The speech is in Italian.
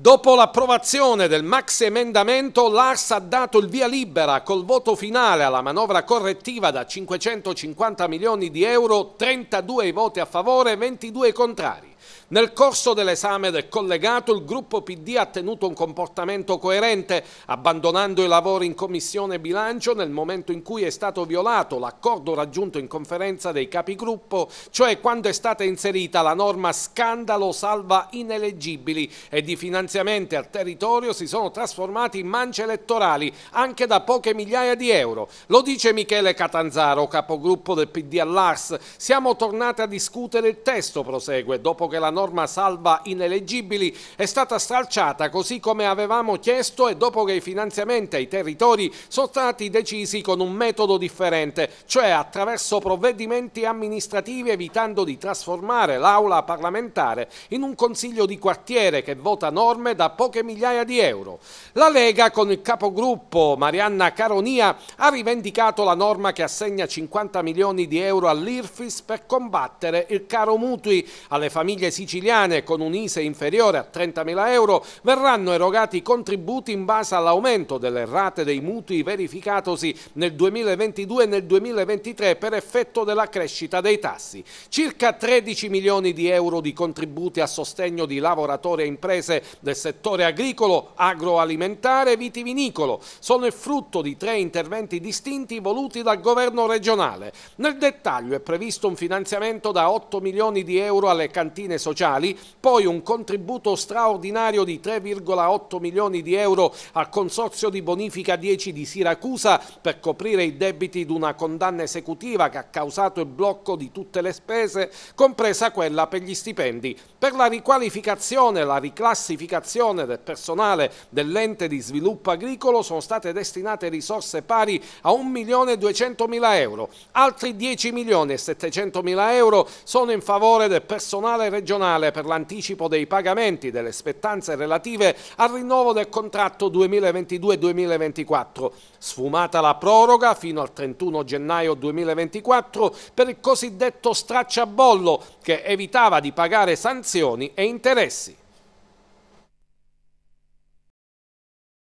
Dopo l'approvazione del max emendamento, l'ARS ha dato il via libera col voto finale alla manovra correttiva da 550 milioni di euro, 32 voti a favore e 22 contrari. Nel corso dell'esame del collegato il gruppo PD ha tenuto un comportamento coerente, abbandonando i lavori in commissione bilancio nel momento in cui è stato violato l'accordo raggiunto in conferenza dei capigruppo, cioè quando è stata inserita la norma scandalo salva ineleggibili e di finanziamenti al territorio si sono trasformati in mance elettorali anche da poche migliaia di euro. Lo dice Michele Catanzaro, capogruppo del PD all'Ars. Siamo tornati a discutere il testo, prosegue, dopo che che la norma salva ineleggibili è stata stralciata così come avevamo chiesto e dopo che i finanziamenti ai territori sono stati decisi con un metodo differente, cioè attraverso provvedimenti amministrativi evitando di trasformare l'aula parlamentare in un consiglio di quartiere che vota norme da poche migliaia di euro. La Lega con il capogruppo Marianna Caronia ha rivendicato la norma che assegna 50 milioni di euro all'IRFIS per combattere il caro mutui alle famiglie famiglie siciliane con un ISE inferiore a 30.000 euro verranno erogati contributi in base all'aumento delle rate dei mutui verificatosi nel 2022 e nel 2023 per effetto della crescita dei tassi. Circa 13 milioni di euro di contributi a sostegno di lavoratori e imprese del settore agricolo, agroalimentare e vitivinicolo sono il frutto di tre interventi distinti voluti dal governo regionale. Nel dettaglio è previsto un finanziamento da 8 milioni di euro alle cantine cantine sociali, poi un contributo straordinario di 3,8 milioni di euro al Consorzio di Bonifica 10 di Siracusa per coprire i debiti di una condanna esecutiva che ha causato il blocco di tutte le spese, compresa quella per gli stipendi. Per la riqualificazione e la riclassificazione del personale dell'ente di sviluppo agricolo sono state destinate risorse pari a 1.200.000 euro. Altri 10.700.000 euro sono in favore del personale regionale regionale per l'anticipo dei pagamenti delle spettanze relative al rinnovo del contratto 2022-2024. Sfumata la proroga fino al 31 gennaio 2024 per il cosiddetto stracciabollo che evitava di pagare sanzioni e interessi.